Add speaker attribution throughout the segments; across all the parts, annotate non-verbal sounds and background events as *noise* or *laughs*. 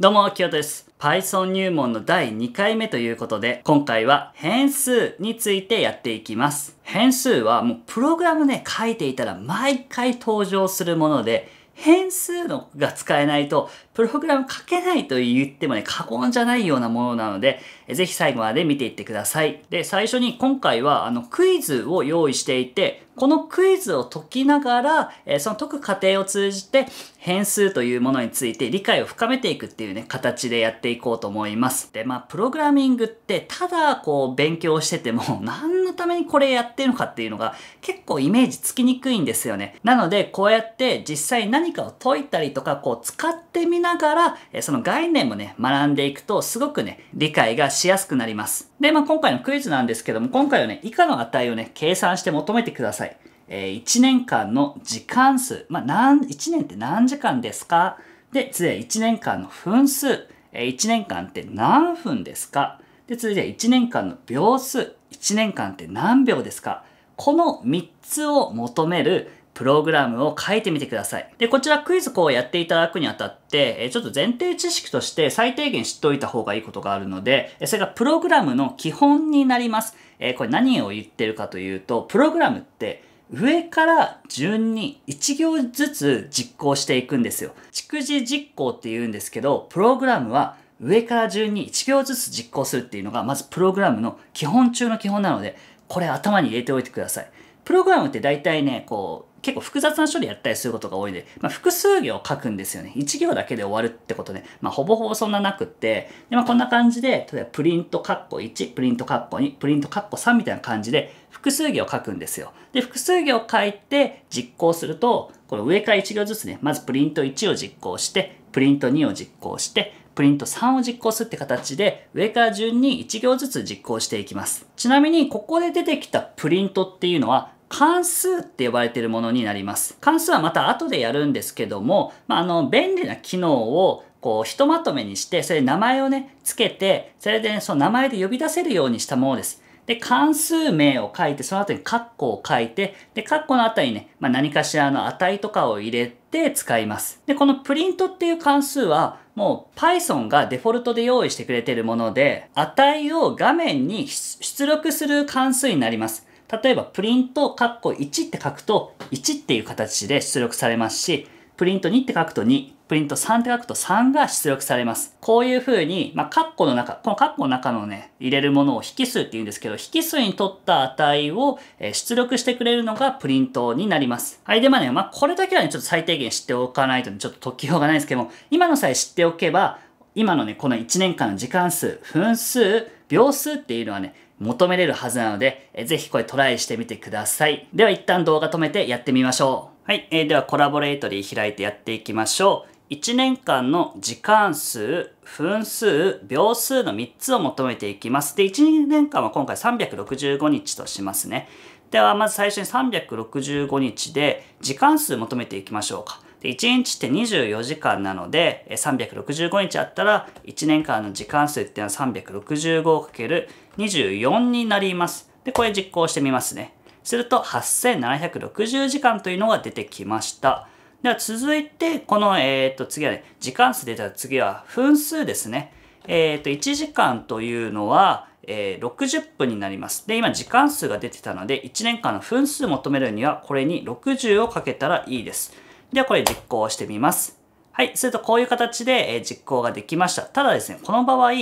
Speaker 1: どうも、清田です。Python 入門の第2回目ということで、今回は変数についてやっていきます。変数はもうプログラムね、書いていたら毎回登場するもので、変数のが使えないと、プログラム書けないと言ってもね、過言じゃないようなものなので、ぜひ最後まで見ていってください。で、最初に今回はあのクイズを用意していて、このクイズを解きながら、えその解く過程を通じて変数というものについて理解を深めていくっていうね、形でやっていこうと思います。で、まあ、プログラミングってただこう勉強してても *laughs* 何のためにこれやってるのかっていうのが結構イメージつきにくいんですよね。なので、こうやって実際何かを解いたりとか、こう使ってみながら、えその概念もね、学んでいくとすごくね、理解がしやすくなります。で、まあ、今回のクイズなんですけども、今回はね、以下の値をね、計算して求めてください。えー、1年間の時間数、まあ、何、1年って何時間ですかで、次は1年間の分数、えー、1年間って何分ですかで、続いて1年間の秒数、1年間って何秒ですかこの3つを求めるプログラムを書いてみてください。で、こちらクイズこうやっていただくにあたって、えちょっと前提知識として最低限知っておいた方がいいことがあるので、それがプログラムの基本になります。えこれ何を言ってるかというと、プログラムって上から順に1行ずつ実行していくんですよ。逐次実行って言うんですけど、プログラムは上から順に1行ずつ実行するっていうのが、まずプログラムの基本中の基本なので、これ頭に入れておいてください。プログラムって大体ね、こう、結構複雑な処理やったりすることが多いで、まあ、複数行書くんですよね。1行だけで終わるってことね。まあ、ほぼほぼそんななくって、でまあ、こんな感じで、例えばプリントカッコ1、プリントカッコ2、プリントカッコ3みたいな感じで、複数行書くんですよ。で、複数行書いて実行すると、この上から1行ずつね、まずプリント1を実行して、プリント2を実行して、プリント3を実行するって形で、上から順に1行ずつ実行していきます。ちなみに、ここで出てきたプリントっていうのは、関数って呼ばれているものになります。関数はまた後でやるんですけども、まあ、あの、便利な機能をこう、ひとまとめにして、それで名前をね、付けて、それで、ね、その名前で呼び出せるようにしたものです。で、関数名を書いて、その後に括弧を書いて、で、括弧の後にね、まあ、何かしらの値とかを入れて使います。で、このプリントっていう関数は、もう Python がデフォルトで用意してくれているもので、値を画面に出力する関数になります。例えばプリントカッコ1って書くと1っていう形で出力されますし、プリント2って書くと2、プリント3って書くと3が出力されます。こういう風に、まあ、カッコの中、このカッコの中のね、入れるものを引数って言うんですけど、引数に取った値を出力してくれるのがプリントになります。はい。で、まあね、まあ、これだけはね、ちょっと最低限知っておかないと、ね、ちょっと解きようがないですけども、今のさえ知っておけば、今のね、この1年間の時間数、分数、秒数っていうのはね、求めれるはずなので、えー、ぜひこれトライしてみてください。では一旦動画止めてやってみましょう。はい、えー、ではコラボレートリー開いてやっていきましょう。1年間の時間数、分数、秒数の3つを求めていきます。で、1年間は今回365日としますね。では、まず最初に365日で時間数求めていきましょうか。で、1日って24時間なので、365日あったら、1年間の時間数っていうのは 365× 24になります。で、これ実行してみますね。すると、8760時間というのが出てきました。では続いて、この、えっ、ー、と、次はね、時間数でたら次は分数ですね。えっ、ー、と、1時間というのは、えー、60分になります。で、今時間数が出てたので、1年間の分数求めるには、これに60をかけたらいいです。では、これ実行してみます。はい、するとこういう形で実行ができました。ただですね、この場合、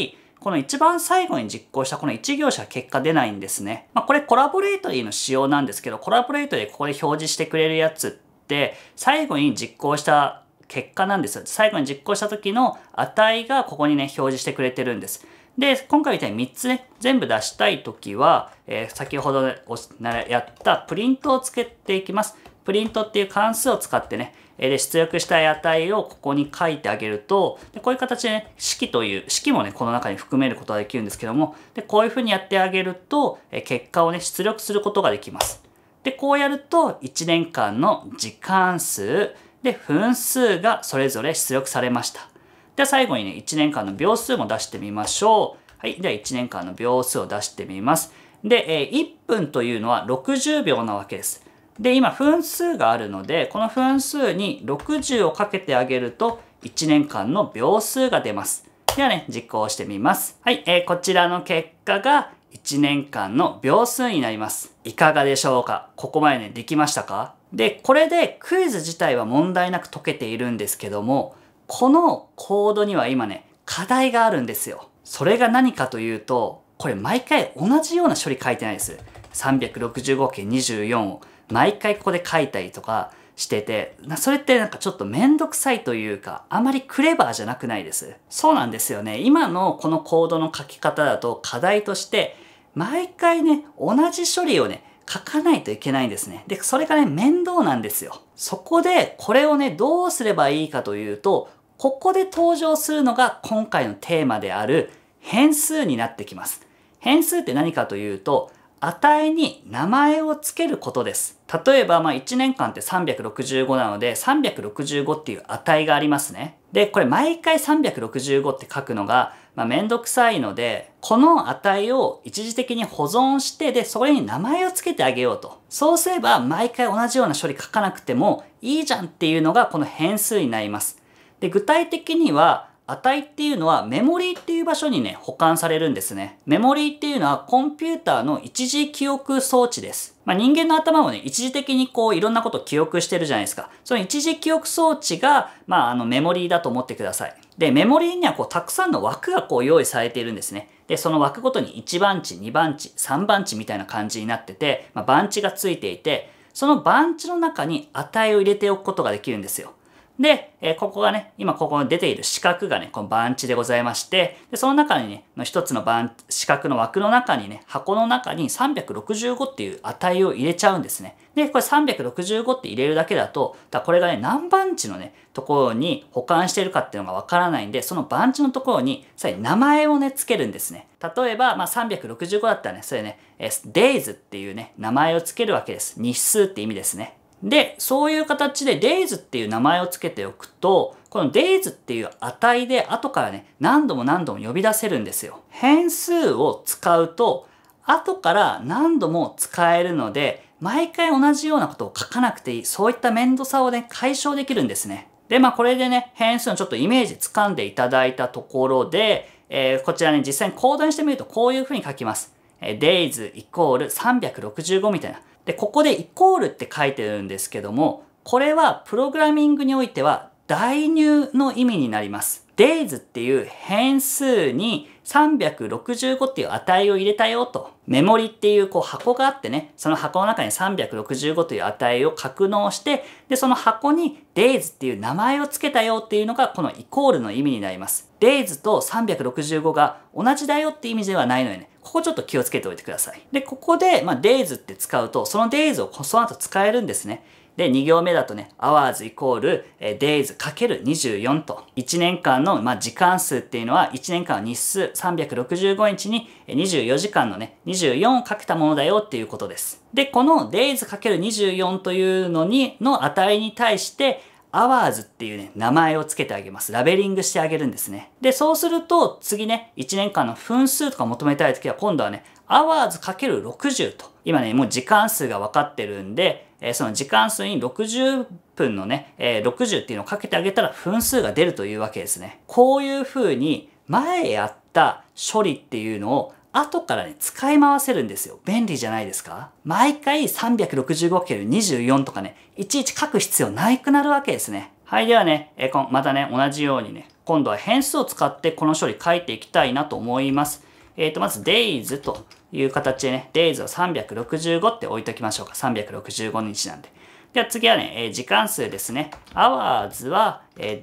Speaker 1: この一番最後に実行したこの1行しか結果出ないんですね。まあ、これコラボレートリーの仕様なんですけど、コラボレートリーここで表示してくれるやつって、最後に実行した結果なんですよ。最後に実行した時の値がここにね、表示してくれてるんです。で、今回みたいに3つね、全部出したいときは、えー、先ほどやったプリントをつけていきます。プリントっていう関数を使ってね、で、出力した値をここに書いてあげると、でこういう形で、ね、式という、式もね、この中に含めることができるんですけども、で、こういうふうにやってあげると、結果をね、出力することができます。で、こうやると、1年間の時間数、で、分数がそれぞれ出力されました。では最後にね、1年間の秒数も出してみましょう。はい。では1年間の秒数を出してみます。で、え1分というのは60秒なわけです。で、今分数があるので、この分数に60をかけてあげると、1年間の秒数が出ます。ではね、実行してみます。はい、えー、こちらの結果が1年間の秒数になります。いかがでしょうかここまでね、できましたかで、これでクイズ自体は問題なく解けているんですけども、このコードには今ね、課題があるんですよ。それが何かというと、これ毎回同じような処理書いてないです。365件24を毎回ここで書いたりとかしてて、それってなんかちょっとめんどくさいというか、あまりクレバーじゃなくないです。そうなんですよね。今のこのコードの書き方だと課題として、毎回ね、同じ処理をね、書かないといけないんですね。で、それがね、面倒なんですよ。そこで、これをね、どうすればいいかというと、ここで登場するのが今回のテーマである変数になってきます。変数って何かというと、値に名前を付けることです。例えば、まあ1年間って365なので、365っていう値がありますね。で、これ毎回365って書くのが、まあ、めんどくさいので、この値を一時的に保存して、で、それに名前を付けてあげようと。そうすれば、毎回同じような処理書かなくてもいいじゃんっていうのが、この変数になります。で、具体的には、値っていうのはメモリーっていう場所にね、保管されるんですね。メモリーっていうのはコンピューターの一時記憶装置です。まあ、人間の頭もね、一時的にこういろんなことを記憶してるじゃないですか。その一時記憶装置が、まああのメモリーだと思ってください。で、メモリーにはこうたくさんの枠がこう用意されているんですね。で、その枠ごとに1番地、2番地、3番地みたいな感じになってて、まあ、番地がついていて、その番地の中に値を入れておくことができるんですよ。で、えここがね、今ここに出ている四角がね、この番地でございまして、でその中にね、一つの番、四角の枠の中にね、箱の中に365っていう値を入れちゃうんですね。で、これ365って入れるだけだと、だこれがね、何番地のね、ところに保管してるかっていうのがわからないんで、その番地のところに、さら名前をね、付けるんですね。例えば、まあ、365だったらね、それね、days っていうね、名前を付けるわけです。日数って意味ですね。で、そういう形で days っていう名前を付けておくと、この days っていう値で後からね、何度も何度も呼び出せるんですよ。変数を使うと、後から何度も使えるので、毎回同じようなことを書かなくていい。そういった面倒さをね、解消できるんですね。で、まあこれでね、変数のちょっとイメージ掴んでいただいたところで、えー、こちらね、実際にコードにしてみるとこういうふうに書きます。え days イコール365みたいな。で、ここでイコールって書いてるんですけども、これはプログラミングにおいては代入の意味になります。days っていう変数に365っていう値を入れたよと。メモリっていうこう箱があってね、その箱の中に365という値を格納して、で、その箱に days っていう名前を付けたよっていうのがこのイコールの意味になります。days と365が同じだよって意味ではないのよね。ここちょっと気をつけておいてください。で、ここで、まあ、days って使うと、その days をその後使えるんですね。で、2行目だとね、hours イコール、え days かける24と、1年間の、まあ、時間数っていうのは、1年間の日数365日に24時間のね、24をかけたものだよっていうことです。で、この days かける24というのに、の値に対して、アワーズっていうね、名前を付けてあげます。ラベリングしてあげるんですね。で、そうすると、次ね、1年間の分数とか求めたいときは、今度はね、アワーズ ×60 と。今ね、もう時間数が分かってるんで、えー、その時間数に60分のね、えー、60っていうのをかけてあげたら分数が出るというわけですね。こういうふうに、前やった処理っていうのを後からね、使い回せるんですよ。便利じゃないですか毎回 365×24 とかね、いちいち書く必要ないくなるわけですね。はい、ではね、えこまたね、同じようにね、今度は変数を使ってこの処理書いていきたいなと思います。えっ、ー、と、まず days という形でね、days を365って置いときましょうか。365日なんで。では次はね、えー、時間数ですね。hours は、えー、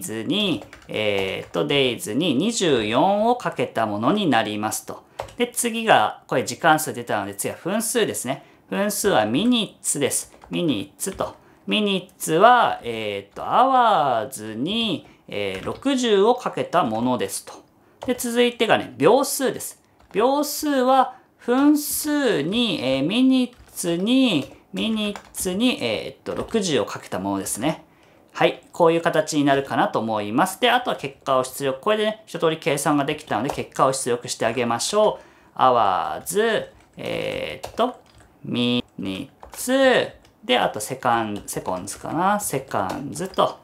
Speaker 1: days に、えー、っと、days に24をかけたものになりますと。で、次が、これ時間数出たので、次は分数ですね。分数は minutes です。minutes と。minutes は、えー、っと、hours に、えー、60をかけたものですと。で、続いてがね、秒数です。秒数は、分数に、えー、minutes に、ミニッツに、えー、っと、60をかけたものですね。はい。こういう形になるかなと思います。で、あとは結果を出力。これでね、一通り計算ができたので、結果を出力してあげましょう。hours、えー、っと、minutes、で、あとセカン、セコンズかな。セカンズと、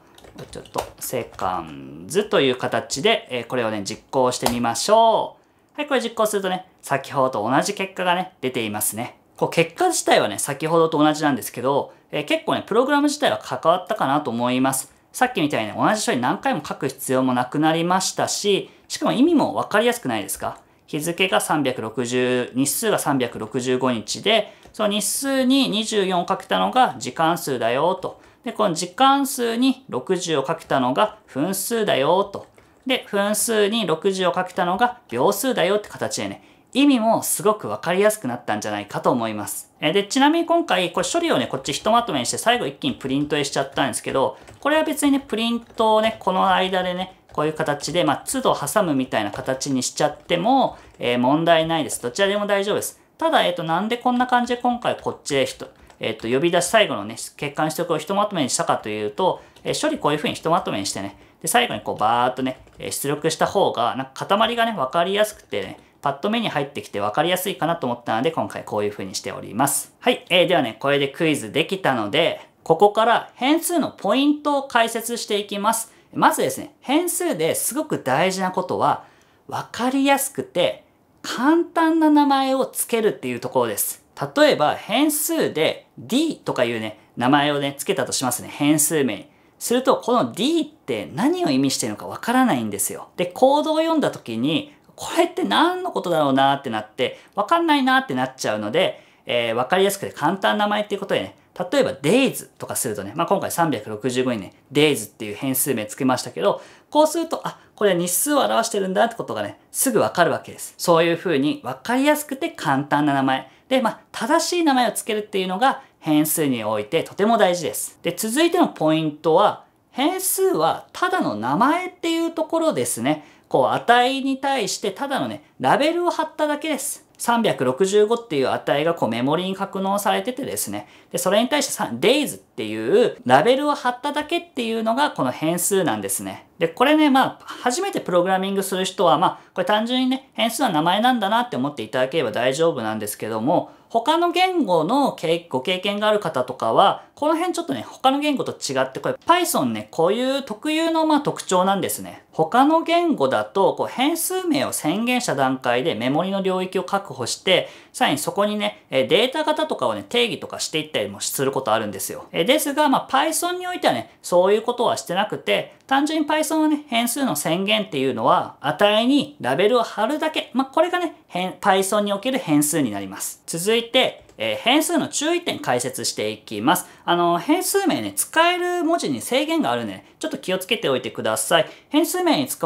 Speaker 1: ちょっと、セカンズという形で、えー、これをね、実行してみましょう。はい、これ実行するとね、先ほどと同じ結果がね、出ていますね。こう結果自体はね、先ほどと同じなんですけど、えー、結構ね、プログラム自体は関わったかなと思います。さっきみたいに、ね、同じ書に何回も書く必要もなくなりましたし、しかも意味もわかりやすくないですか日付が360、日数が365日で、その日数に24をかけたのが時間数だよと。で、この時間数に60をかけたのが分数だよと。で、分数に60をかけたのが秒数だよって形でね、意味もすごくわかりやすくなったんじゃないかと思います。で、ちなみに今回、これ処理をね、こっちひとまとめにして最後一気にプリントへしちゃったんですけど、これは別にね、プリントをね、この間でね、こういう形で、まあ、都度挟むみたいな形にしちゃっても、えー、問題ないです。どちらでも大丈夫です。ただ、えっ、ー、と、なんでこんな感じで今回こっちで人、えっ、ー、と、呼び出し最後のね、欠陥取得をひとまとめにしたかというと、え処理こういう風にひとまとめにしてね、で、最後にこうバーっとね、出力した方が、なんか塊がね、わかりやすくてね、パッと目に入ってきて分かりやすいかなと思ったので、今回こういう風にしております。はい。えー、ではね、これでクイズできたので、ここから変数のポイントを解説していきます。まずですね、変数ですごく大事なことは、分かりやすくて簡単な名前を付けるっていうところです。例えば変数で D とかいうね、名前をね、付けたとしますね。変数名に。すると、この D って何を意味してるのかわからないんですよ。で、コードを読んだ時に、これって何のことだろうなってなって、わかんないなってなっちゃうので、えー、わかりやすくて簡単な名前っていうことでね、例えば days とかするとね、まあ、今回365にね、days っていう変数名つけましたけど、こうすると、あ、これは日数を表してるんだってことがね、すぐわかるわけです。そういう風にわかりやすくて簡単な名前。で、まあ、正しい名前をつけるっていうのが変数においてとても大事です。で、続いてのポイントは、変数はただの名前っていうところですね。こう値に対してただのね、ラベルを貼っただけです。365っていう値がこうメモリに格納されててですね。で、それに対して days っていうラベルを貼っただけっていうのがこの変数なんですね。で、これね、まあ、初めてプログラミングする人は、まあ、これ単純にね、変数は名前なんだなって思っていただければ大丈夫なんですけども、他の言語のご経験がある方とかは、この辺ちょっとね、他の言語と違って、これ Python ね、こういう特有のまあ特徴なんですね。他の言語だと、こう変数名を宣言した段階でメモリの領域を確保して、さらにそこにね、データ型とかをね、定義とかしていったりもすることあるんですよ。ですが、まあ Python においてはね、そういうことはしてなくて、単純に Python はね、変数の宣言っていうのは、値にラベルを貼るだけ。まあこれがね、Python における変数になります。続いて、えー、変数の注意点解説していきます。あの、変数名ね、使える文字に制限があるね、ちょっと気をつけておいてください。変数名に使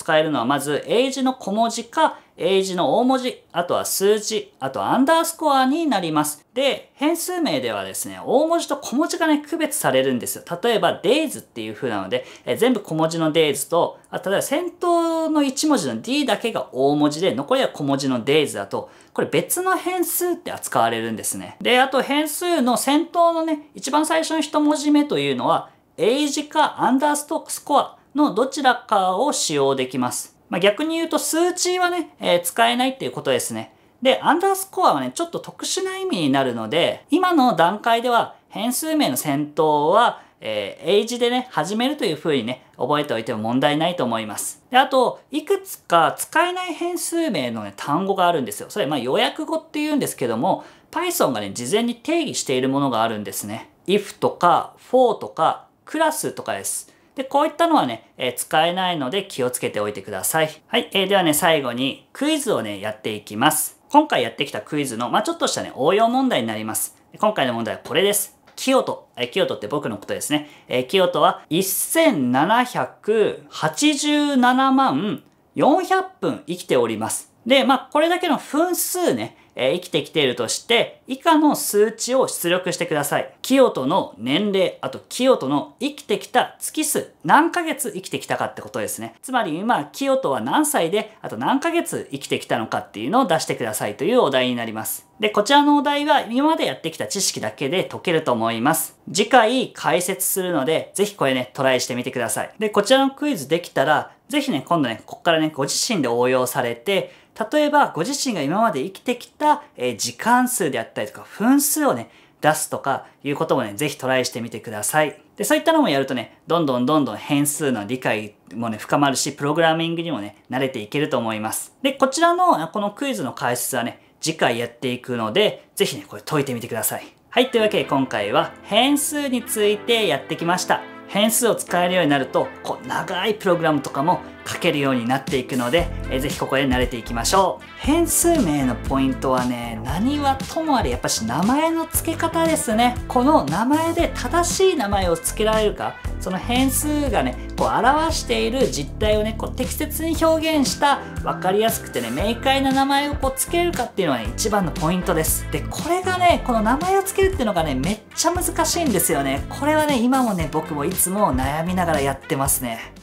Speaker 1: 使えるのはまず英字の小文字か英字の大文字、あとは数字、あとアンダースコアになります。で、変数名ではですね、大文字と小文字がね、区別されるんですよ。例えば days っていう風なので、え全部小文字の days と、あ例えば先頭の1文字の d だけが大文字で、残りは小文字の days だと、これ別の変数って扱われるんですね。で、あと変数の先頭のね、一番最初の1文字目というのは、英字かアンダースコア、のどちらかを使用できます。まあ、逆に言うと数値はね、えー、使えないっていうことですね。で、アンダースコアはね、ちょっと特殊な意味になるので、今の段階では変数名の先頭は、えー、英字でね、始めるという風にね、覚えておいても問題ないと思います。で、あと、いくつか使えない変数名のね、単語があるんですよ。それ、まあ、予約語って言うんですけども、Python がね、事前に定義しているものがあるんですね。if とか for とか class とかです。で、こういったのはね、えー、使えないので気をつけておいてください。はい、えー、ではね、最後にクイズをね、やっていきます。今回やってきたクイズの、まあ、ちょっとしたね、応用問題になります。今回の問題はこれです。清と、えー、清とって僕のことですね。えー、清とは1787万400分生きております。で、まあ、これだけの分数ね、え生きてきているとして、以下の数値を出力してください。清人の年齢、あと清人の生きてきた月数、何ヶ月生きてきたかってことですね。つまり今、清人は何歳で、あと何ヶ月生きてきたのかっていうのを出してくださいというお題になります。で、こちらのお題は今までやってきた知識だけで解けると思います。次回解説するので、ぜひこれね、トライしてみてください。で、こちらのクイズできたら、ぜひね、今度ね、こっからね、ご自身で応用されて、例えばご自身が今まで生きてきたった時間数であったりとか分数をね、出すとかいうこともね、ぜひトライしてみてください。で、そういったのもやるとね、どんどんどんどん変数の理解もね、深まるし、プログラミングにもね、慣れていけると思います。で、こちらのこのクイズの解説はね、次回やっていくので、ぜひね、これ解いてみてください。はい、というわけで今回は変数についてやってきました。変数を使えるようになると、こう、長いプログラムとかも書けるようになっていくので、えー、ぜひここで慣れていきましょう。変数名のポイントはね、何はともあれやっぱし名前の付け方ですね。この名前で正しい名前を付けられるか、その変数がね、こう表している実態をね、こう適切に表現した分かりやすくてね、明快な名前をこう付けるかっていうのはね、一番のポイントです。で、これがね、この名前を付けるっていうのがね、めっちゃ難しいんですよね。これはね、今もね、僕もいつも悩みながらやってますね。